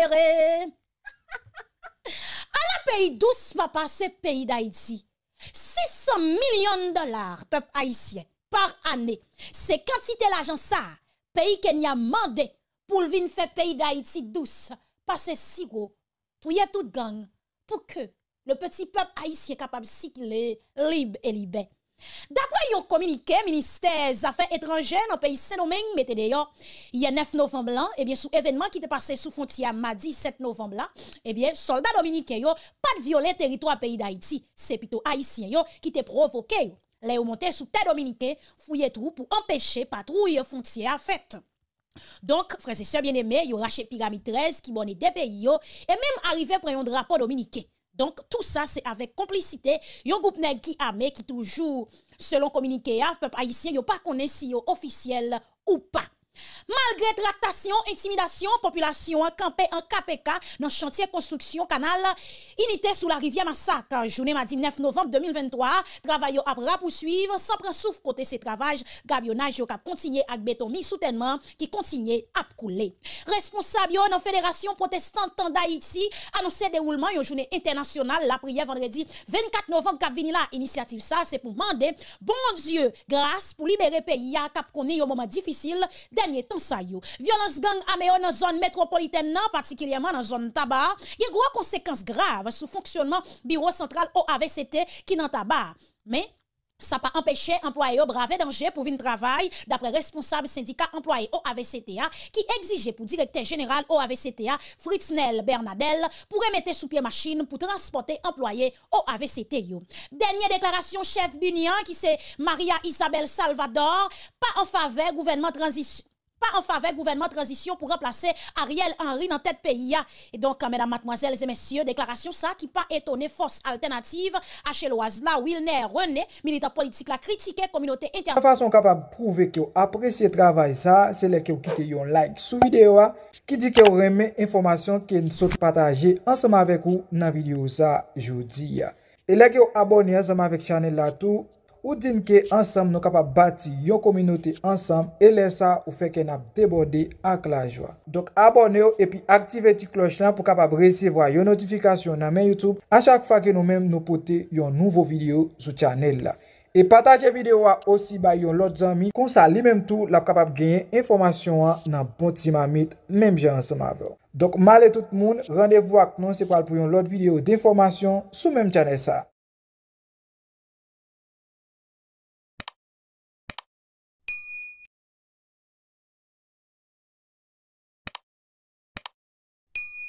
à la pays douce, papa, c'est pays d'Haïti. 600 millions de dollars, peuple haïtien, par année. C'est quantité l'agent ça, pays a mandé pour le faire pays d'Haïti douce. Parce c'est si gros, a toute gang, pour que le petit peuple haïtien capable de libre et libre ministère yon affaires étrangères pays saint nan peyi d'ailleurs, il y a 9 novembre, et eh bien sous événement qui te passé sous à madi 7 là et eh bien soldat pas pas pat viole territoire pays d'Haïti, c'est plutôt Haïtien yo ki te provoqué yo. montés sous monte sou te tout pour empêcher la patrouille de la Donc, frères et sœurs bien-aimés, ils ont racheté Pyramide 13 qui bonne des pays, et même arrivé près un drapeau dominicain. Donc, tout ça, c'est avec complicité. Yon groupe nèg qui armé, qui toujours, selon communiqué, hein, peuple haïtien, yon pas connaît si yon officiel ou pas. Malgré tractation, intimidation, population campé en KPK dans chantier construction canal unité sous la rivière Massacre. Journée mardi 9 novembre 2023, travail à poursuivre sans prendre souffle côté ces travaux, gabionnage qui continué avec béton mis qui continue à couler. Responsable dans la Fédération protestante d'Haïti annoncé déroulement une journée internationale la prière vendredi 24 novembre cap vini là initiative ça c'est pour demander bon Dieu grâce pour libérer pays à cap eu au moment difficile dernier temps Violence gang améo dans zone métropolitaine particulièrement dans zone tabac, y a gros conséquences graves sur fonctionnement bureau central OAVCT qui dans tabac. Mais ça pas empêché employé braver danger pour venir travailler, d'après responsable syndicat employé OAVCTA, qui exigeait pour directeur général OAVCTA Fritz Fritznel Bernadel pour remettre sous pied machine pour transporter employé OAVCT. Dernière déclaration chef Bunyan, qui c'est Maria Isabel Salvador pas en faveur gouvernement transition pa an favek gouvenman transisyon pou remplase Ariel Henry nan tet peyi ya. E donk, euh, mèdam matmoazèl, zè mèsyè, deklarasyon sa ki pa etone fos alternatif, H.L.O.A.Z. la, Wilner, René, milita politik la kritike, kominote interna. Fason kapab pouve ki yo apresye travay sa, se lè ki yo kite yon like sou videyo, ki di ki yo reme informasyon ki n sot pataje ansama vek ou nan videyo sa joudi ya. E lè ki yo abonye ansama vek chanel la tou, Ou din ke ansam nou kapap bati yon kominote ansam E lè sa ou feke nap debode ak la jwa Dok abone yo epi aktive ti kloch lan pou kapap resevwa yon notifikasyon nan men Youtube A chak fa ke nou men nou pote yon nouvo video sou chanel la E pataje video wa osi bay yon lot zami Kon sa li menm tou lap kapap genye informasyon an nan poti bon mamit menm gen ansam ave Dok male tout moun, randevo ak non sepal pou yon lot video de informasyon sou menm chanel sa